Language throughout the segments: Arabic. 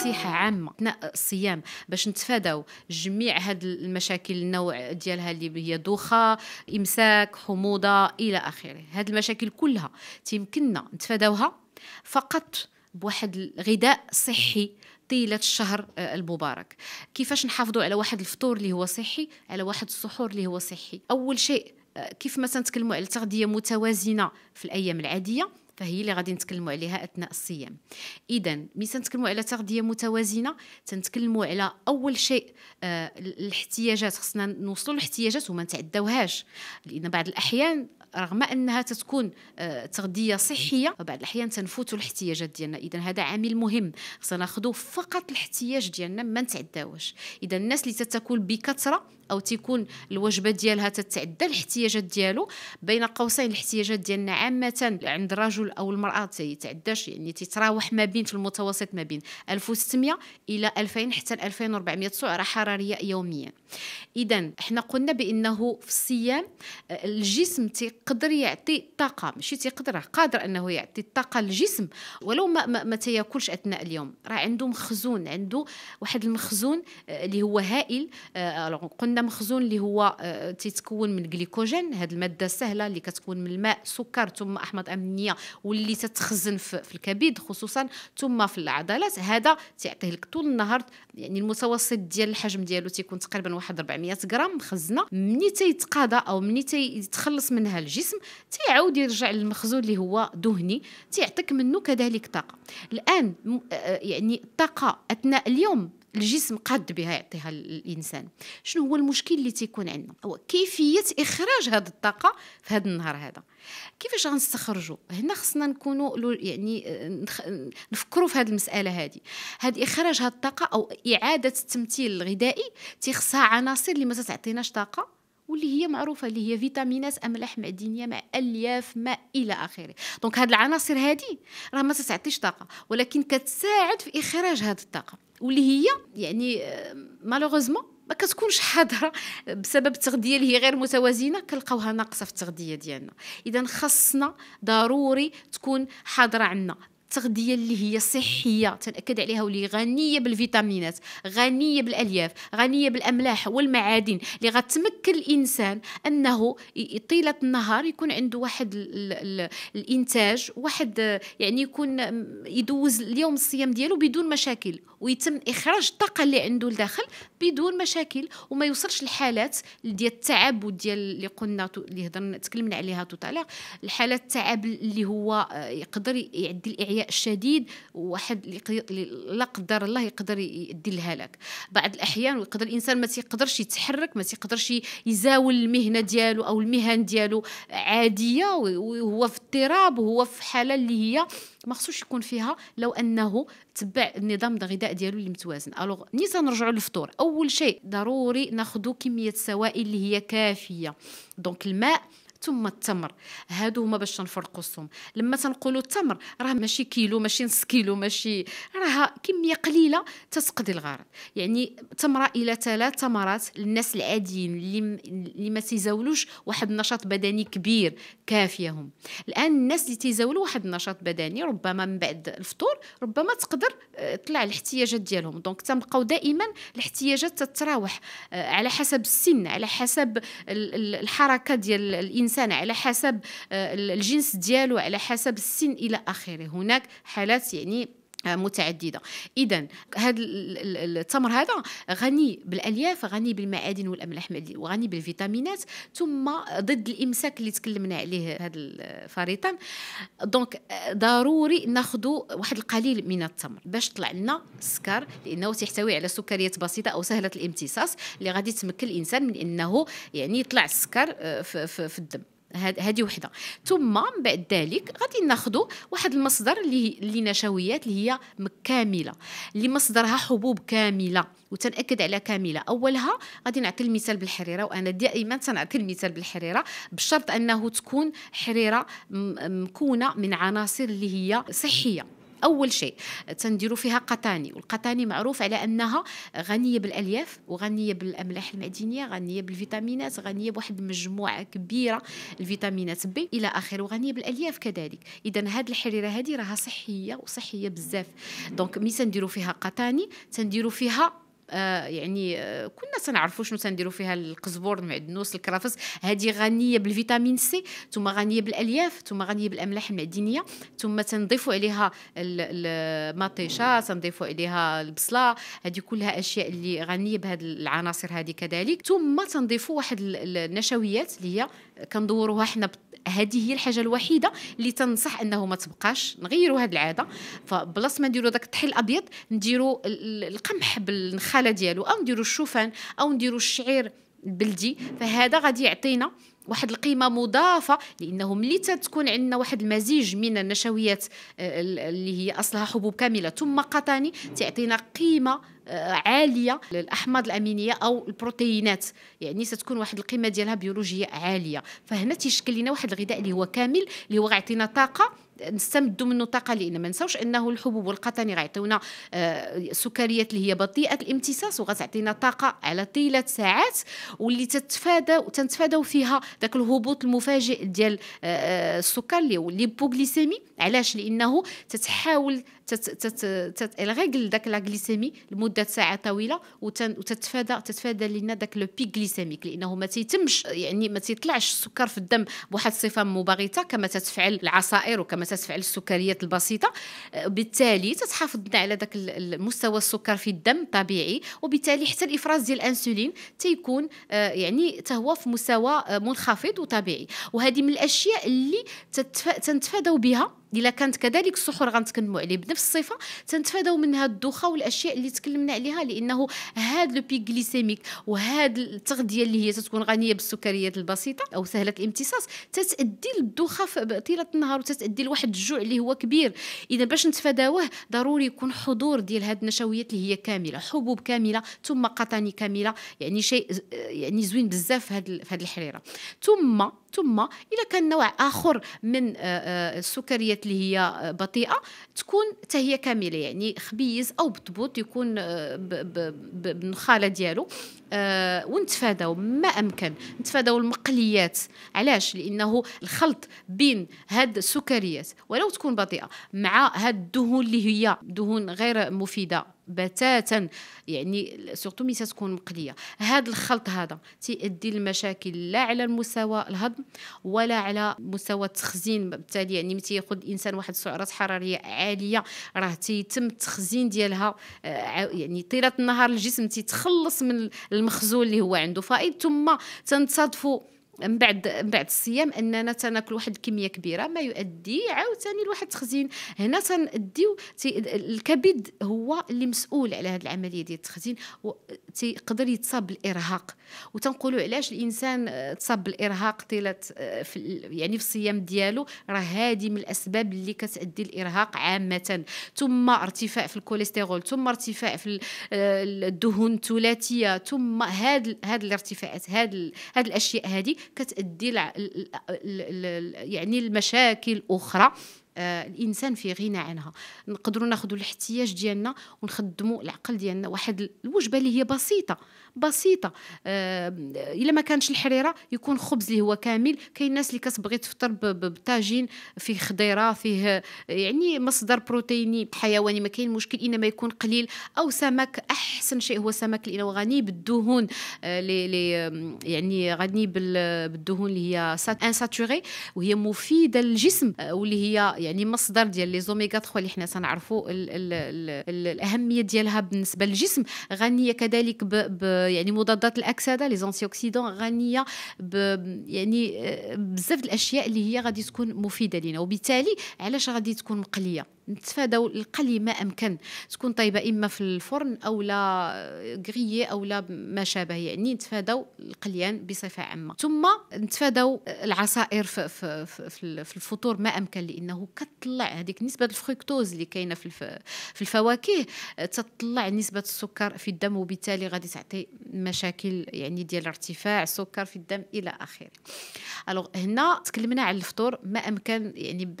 نصيحه عامه اثناء الصيام باش نتفاداو جميع هاد المشاكل النوع ديالها اللي هي دوخه امساك حموضه الى اخره هاد المشاكل كلها تيمكننا نتفاداوها فقط بواحد الغذاء صحي طيلة الشهر آه، المبارك كيفاش نحافظوا على واحد الفطور اللي هو صحي على واحد السحور اللي هو صحي أول شيء آه، كيف مثلا تنتكلموا على تغذية متوازنة في الأيام العادية فهي اللي غادي نتكلموا عليها اثناء الصيام اذا ملي تنتكلموا على تغذيه متوازنه تنتكلموا على اول شيء آه الاحتياجات خصنا نوصلوا للاحتياجات وما نتعداوهاش لان بعض الاحيان رغم انها تتكون آه، تغذيه صحيه بعض الاحيان تنفوتوا الاحتياجات ديالنا اذا هذا عامل مهم خصنا ناخذوا فقط الاحتياج ديالنا ما نتعداوش اذا الناس اللي تتاكل بكثره او تيكون الوجبه ديالها تتعدى الاحتياجات ديالو بين قوسين الاحتياجات ديالنا عامه عند الرجل او المراه تيتعداش يعني تتراوح ما بين في المتوسط ما بين 1600 الى 2000 حتى 2400 سعره حراريه يوميا اذا احنا قلنا بانه في الصيام آه، الجسم تيق يقدر يعطي الطاقه ماشي تيقدر قادر انه يعطي الطاقه للجسم ولو ما ما, ما تياكلش اثناء اليوم راه عنده مخزون عنده واحد المخزون آه، اللي هو هائل آه، قلنا مخزون اللي هو آه، تيتكون من الجليكوجين هذه الماده السهله اللي كتكون من الماء سكر ثم احماض امينيه واللي تتخزن في الكبد خصوصا ثم في العضلات هذا تيعطيه لك طول النهار يعني المتوسط ديال الحجم ديالو تيكون تقريبا واحد 400 غرام مخزنه مني تيتقاضى او مني تيتخلص منها الجسم الجسم تيعاود يرجع للمخزون اللي هو دهني تيعطيك منه كذلك طاقه الان آه، يعني الطاقه اثناء اليوم الجسم قاد بها يعطيها الانسان شنو هو المشكل اللي تيكون عندنا هو كيفيه اخراج هذه الطاقه في هذا النهار هذا كيفاش غنستخرجوا هنا خصنا نكونوا يعني آه، نفكروا في هذه المساله هذه هذا اخراج هذه الطاقه او اعاده التمثيل الغذائي تيخصها عناصر اللي ما تعطيناش طاقه واللي هي معروفه اللي هي فيتامينات املاح معدنيه مع الياف ما الى اخره دونك هاد العناصر هادي راه ما تتعطيش طاقه ولكن كتساعد في اخراج هاد الطاقه واللي هي يعني مالوغوزمون آه، ما كتكونش حاضره بسبب التغذيه اللي هي غير متوازنه كنلقاوها ناقصه في التغذيه ديالنا اذا خصنا ضروري تكون حاضره عندنا التغذيه اللي هي صحيه تنأكد عليها واللي غنيه بالفيتامينات غنيه بالالياف غنيه بالاملاح والمعادن اللي غتمكن الانسان انه طيله النهار يكون عنده واحد الانتاج واحد يعني يكون يدوز اليوم الصيام ديالو بدون مشاكل ويتم اخراج الطاقه اللي عنده لداخل بدون مشاكل وما يوصلش لحالات ديال التعب وديال اللي قلنا اللي هضرنا تكلمنا عليها توتالير الحالات التعب اللي هو آه، يقدر يعدي الاعياء الشديد واحد لا قدر الله يقدر يدي لك بعض الاحيان ويقدر الانسان ما تيقدرش يتحرك ما تيقدرش يزاول المهنه ديالو او المهن ديالو عاديه وهو في اضطراب وهو في حاله اللي هي ما خصوش يكون فيها لو انه تبع النظام الغذاء ديالو اللي متوازن الوغ نيسا نرجعوا للفطور اول شيء ضروري ناخذ كميه السوائل اللي هي كافيه دونك الماء ثم التمر هادو هما باش تنفرقوا الصوم لما تنقولوا التمر راه ماشي كيلو ماشي نص كيلو ماشي راه كميه قليله تتقضي الغرض يعني تمره الى ثلاث تمرات للناس العاديين اللي ما تيزاولوش واحد النشاط بدني كبير كافيهم الان الناس اللي تيزاولوا واحد النشاط بدني ربما من بعد الفطور ربما تقدر آه، تطلع الاحتياجات ديالهم دونك تنبقاو دائما الاحتياجات تتراوح آه، على حسب السن على حسب الحركه ديال الانسان الانسان على حسب آه، الجنس ديالو على حسب السن الى اخره هناك حالات يعني متعدده اذا هذا التمر هذا غني بالالياف غني بالمعادن والاملاح وغني بالفيتامينات ثم ضد الامساك اللي تكلمنا عليه هذا الفريطان دونك آه، ضروري ناخذ واحد القليل من التمر باش طلع لنا السكر لانه تحتوي على سكريات بسيطه او سهله الامتصاص اللي غادي تمكن الانسان من انه يعني يطلع السكر في, آه، في, في الدم هذه وحده ثم من بعد ذلك غادي ناخذ واحد المصدر اللي نشويات اللي هي كامله اللي مصدرها حبوب كامله وتنأكد على كامله اولها غادي نعطي المثال بالحريره وانا دائما تنعطي المثال بالحريره بشرط انه تكون حريره مكونه من عناصر اللي هي صحيه اول شيء تنديروا فيها قطاني والقطاني معروف على انها غنيه بالالياف وغنيه بالاملاح المعدنيه غنيه بالفيتامينات غنيه بواحد المجموعه كبيره الفيتامينات بي الى اخره وغنيه بالالياف كذلك اذا هاد الحريره هذه راها صحيه وصحيه بزاف دونك مي تنديروا فيها قطاني تنديروا فيها آه، يعني آه، كنا تنعرفوا شنو تنديروا فيها القزبور المعدنوس الكرافس هذه غنيه بالفيتامين سي ثم غنيه بالالياف ثم غنيه بالاملاح المعدنيه ثم تنضيفوا عليها المطيشه تنضيفوا عليها البصله هذه كلها اشياء اللي غنيه بهذه العناصر هذه كذلك ثم تنضيفوا واحد النشويات اللي هي كندوروها حنا هذه هي الحاجه الوحيده اللي تنصح انه ما تبقاش نغيروا هذه العاده فبلاص ما نديروا داك الطحين الابيض نديروا القمح بالنخاله ديالو او نديروا الشوفان او نديروا الشعير البلدي فهذا غادي يعطينا واحد القيمه مضافه لانه ملي تكون عندنا واحد المزيج من النشويات آه، اللي هي اصلها حبوب كامله ثم قطاني تعطينا قيمه عاليه للاحماض الامينيه او البروتينات يعني ستكون واحد القيمه ديالها بيولوجيه عاليه فهنا تيشكل لنا واحد الغذاء اللي هو كامل اللي هو غيعطينا طاقه نستمدوا منه طاقه لان ما نساوش انه الحبوب والقطني غيعطيونا السكريات آه، اللي هي بطيئه الامتصاص وغتعطينا طاقه على طيله ساعات واللي تتفادى وتنتفادوا فيها ذاك الهبوط المفاجئ ديال آه، آه، السكر اللي هو الليبوغليسيمي علاش لانه تتحاول تتغيغل داك لا غليسيمي لمده ساعه طويله وتتفادى تتفادى لنا داك لو بيك غليسيميك لانه ما تيتمش يعني ما تيطلعش السكر في الدم بواحد الصفه مباغته كما تتفعل العصائر وكما تتفعل السكريات البسيطه أه، بالتالي تتحافظ على ذاك مستوى السكر في الدم طبيعي وبالتالي حتى الافراز ديال الانسولين تيكون أه، يعني تهو في مستوى أه، منخفض وطبيعي وهذه من الاشياء اللي تنتفادوا بها الا كانت كذلك الصخور غنتكلموا عليه بنفس الصفه تنتفاداو من هاد الدوخه والاشياء اللي تكلمنا عليها لانه هاد لو بيك غليسيميك وهاد التغذيه اللي هي تتكون غنيه بالسكريات البسيطه او سهله الامتصاص تتادي للدوخه طيله النهار وتتادي لواحد الجوع اللي هو كبير اذا باش نتفاداوه ضروري يكون حضور ديال هاد النشويات اللي هي كامله حبوب كامله ثم قطاني كامله يعني شيء يعني زوين بزاف في هاد في هاد الحريره ثم ثم الا كان نوع اخر من آه، آه، السكريات الحاجات اللي هي بطيئه تكون حتى هي كامله يعني خبيز او بطبوط يكون آه، بالنخاله ديالو آه، ونتفاداو ما امكن نتفاداو المقليات علاش لانه الخلط بين هاد السكريات ولو تكون بطيئه مع هاد الدهون اللي هي دهون غير مفيده بتاتا يعني سورتو ملي تكون مقليه هذا الخلط هذا تيؤدي لمشاكل لا على المستوى الهضم ولا على مستوى التخزين بالتالي يعني ملي تياخذ الانسان واحد السعرات حراريه عاليه راه تيتم التخزين ديالها آه، يعني طيله النهار الجسم تيتخلص من المخزون اللي هو عنده فائض ثم تنتصادفوا من بعد من بعد الصيام اننا تناكل واحد الكميه كبيره ما يؤدي عاوتاني لواحد التخزين هنا تنديو الكبد هو اللي مسؤول على هذه العمليه ديال التخزين تيقدر يتصاب بالارهاق وتنقولوا علاش الانسان آه، تصاب بالارهاق طيله آه، في يعني في الصيام ديالو راه هذه من الاسباب اللي كتؤدي الارهاق عامه ثم ارتفاع في الكوليسترول ثم ارتفاع في آه، الدهون الثلاثيه ثم هاد هاد الارتفاعات هاد هاد الاشياء هذه كتادي يعني المشاكل اخرى الانسان في غنى عنها نقدروا ناخذوا الاحتياج ديالنا ونخدموا العقل ديالنا واحد الوجبه اللي هي بسيطه بسيطه آه، الا ما كانش الحريره يكون خبز اللي هو كامل كاين الناس اللي كتبغي تفطر بطاجين فيه خضيره فيه يعني مصدر بروتيني حيواني ما كاين مشكل انما يكون قليل او سمك احسن شيء هو سمك لانه غني بالدهون اللي آه، يعني غني بالدهون اللي هي ان ساتوري وهي مفيده للجسم آه، واللي هي يعني مصدر ديال لي زوميغا 3 اللي حنا تنعرفوا الاهميه ديالها بالنسبه للجسم غنيه كذلك ب ب يعني مضادات الاكسده لي زونتي اوكسيدون غنيه ب يعني آه، بزاف الاشياء اللي هي غادي تكون مفيده لنا وبالتالي علاش غادي تكون مقليه نتفاداو القلي ما امكن تكون طيبه اما في الفرن او لا آه، غريي او لا ما شابه يعني نتفاداو القليان بصفه عامه ثم نتفاداو العصائر في, في, في, في الفطور ما امكن لانه كتطلع هذيك نسبه الفركتوز اللي كاينه في في الفواكه آه، تطلع نسبه السكر في الدم وبالتالي غادي تعطي مشاكل يعني ديال ارتفاع السكر في الدم الى اخره الوغ هنا تكلمنا على الفطور ما امكن يعني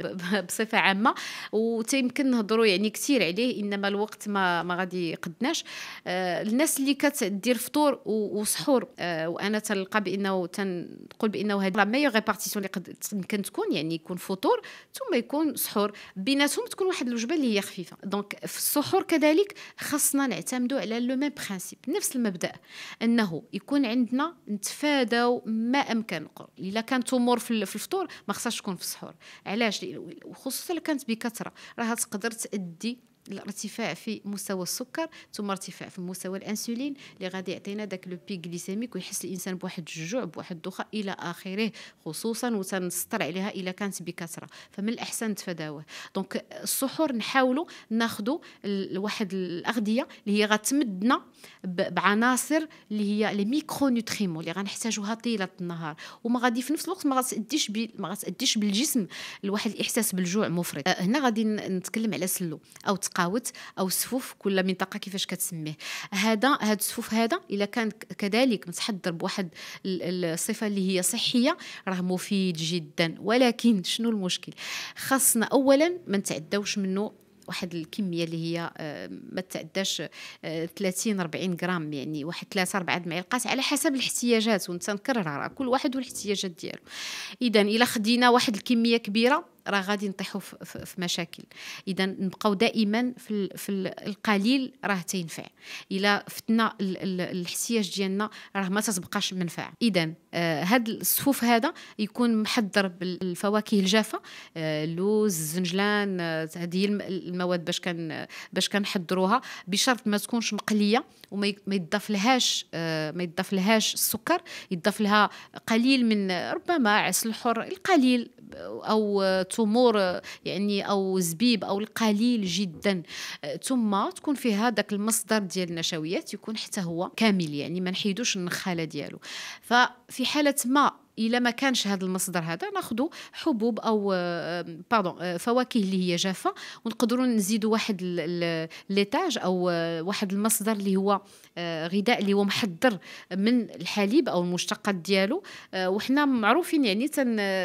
بصفه عامه و حتى يمكن نهضروا يعني كثير عليه انما الوقت ما ما غادي يقدناش آه، الناس اللي كتدير فطور وسحور آه، وانا تلقى بانه تنقول بانه هذه لا ميور ريبارتيسيون اللي قد يمكن تكون يعني يكون فطور ثم يكون سحور بيناتهم تكون واحد الوجبه اللي هي خفيفه دونك في السحور كذلك خاصنا نعتمدوا على لو ميم برينسيپ نفس المبدا انه يكون عندنا نتفاداو ما امكن الا كانت امور في الفطور ما خصهاش تكون في السحور علاش وخصوصا كانت بكثره راه تقدر تأدي الارتفاع في مستوى السكر ثم ارتفاع في مستوى الانسولين اللي غادي يعطينا داك لو بيك غليسيميك ويحس الانسان بواحد الجوع بواحد الدوخه الى اخره خصوصا وتنستر عليها الى كانت بكثره فمن الاحسن تفاداوه دونك السحور نحاولوا ناخذوا واحد الاغذيه اللي هي غتمدنا بعناصر اللي هي لي ميكرو نوتريمون اللي غنحتاجوها طيله النهار وما غادي في نفس الوقت ما غتاديش ما غتاديش بالجسم لواحد الاحساس بالجوع مفرط أه، هنا غادي نتكلم على سلو او تقا تقاوت او سفوف كل منطقه كيفاش كتسميه هذا هذا السفوف هذا الا كان كذلك متحضر بواحد الصفه اللي هي صحيه راه مفيد جدا ولكن شنو المشكل خاصنا اولا ما نتعداوش منه واحد الكميه اللي هي آه، ما تعداش 30 40 غرام يعني واحد 3 4 المعلقات على حسب الاحتياجات وانت نكررها كل واحد والاحتياجات ديالو اذا الا خدينا واحد الكميه كبيره راه غادي نطيحوا في مشاكل اذا نبقاو دائما في, في القليل راه تينفع الا فتنا الاحتياج ديالنا راه ما تتبقاش منفعه اذا آه، هاد الصفوف هذا يكون محضر بالفواكه الجافه آه، اللوز الزنجلان آه، هذه المواد باش كان باش كنحضروها بشرط ما تكونش مقليه وما يضاف لهاش ما يضاف لهاش السكر يضاف لها قليل من ربما عسل حر القليل او تمور آه، يعني او زبيب او القليل جدا آه، ثم تكون في هذاك المصدر ديال النشويات يكون حتى هو كامل يعني ما نحيدوش النخاله ديالو ففي حاله ما الا ما كانش هذا المصدر هذا ناخذ حبوب او باردون آه، آه، فواكه اللي هي جافه ونقدروا نزيدوا واحد ليتاج او آه، واحد المصدر اللي هو غذاء اللي هو محضر من الحليب او المشتقات ديالو وحنا معروفين يعني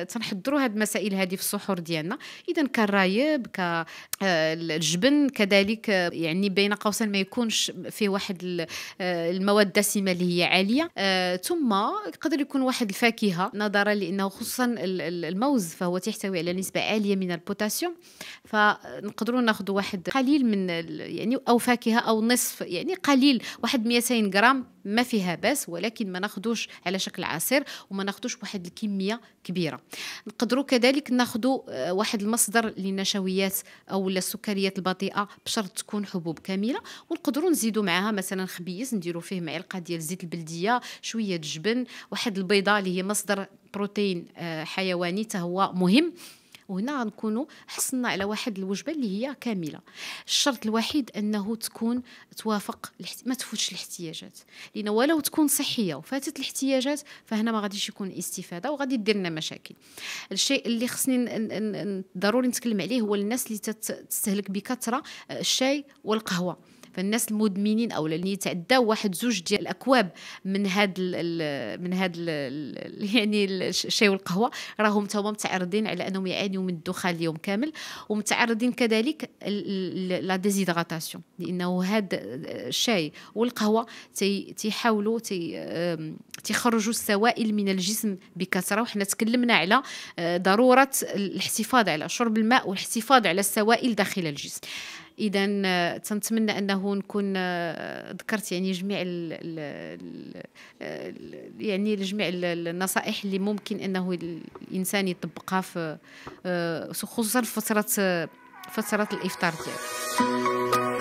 تنحضروا هاد المسائل هذه في السحور ديالنا اذا كالرايب كالجبن كذلك يعني بين قوسين ما يكونش فيه واحد المواد الدسمه اللي هي عاليه ثم يقدر يكون واحد الفاكهه نظرا لانه خصوصا الموز فهو تحتوي على نسبه عاليه من البوتاسيوم فنقدروا ناخذ واحد قليل من يعني او فاكهه او نصف يعني قليل واحد 200 غرام ما فيها باس ولكن ما ناخدوش على شكل عصير وما ناخدوش واحد الكميه كبيره نقدروا كذلك ناخدوا آه، واحد المصدر للنشويات او السكريات البطيئه بشرط تكون حبوب كامله ونقدروا نزيدوا معها مثلا خبيز نديروا فيه معلقه ديال زيت البلديه شويه جبن واحد البيضه اللي هي مصدر بروتين آه، حيواني حتى هو مهم وهنا غنكونوا حصلنا على واحد الوجبه اللي هي كامله الشرط الوحيد انه تكون توافق ما تفوتش الاحتياجات لان ولو تكون صحيه وفاتت الاحتياجات فهنا ما غاديش يكون استفاده وغادي دير لنا مشاكل الشيء اللي خصني ضروري نتكلم عليه هو الناس اللي تستهلك بكثره الشاي والقهوه فالناس المدمنين او اللي يتعداو واحد زوج ديال الاكواب من هاد ال من هاد ال يعني الشاي والقهوه راهم توما متعرضين على انهم يعانيوا من الدخان اليوم كامل ومتعرضين كذلك لا ديزيدغاتاسيون لانه هاد الشاي والقهوه تيحاولوا تي تيخرجوا السوائل من الجسم بكثره وحنا تكلمنا على آه، ضروره الاحتفاظ على شرب الماء والاحتفاظ على السوائل داخل الجسم اذا آه، تنتمنى انه نكون آه، ذكرت يعني جميع ال ال ال يعني جميع النصائح اللي ممكن انه الانسان يطبقها في آه، خصوصا في فتره فتره الافطار ديالو